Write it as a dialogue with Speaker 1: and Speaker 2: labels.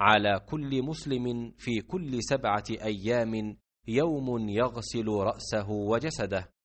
Speaker 1: على كل مسلم في
Speaker 2: كل سبعه ايام يوم يغسل راسه وجسده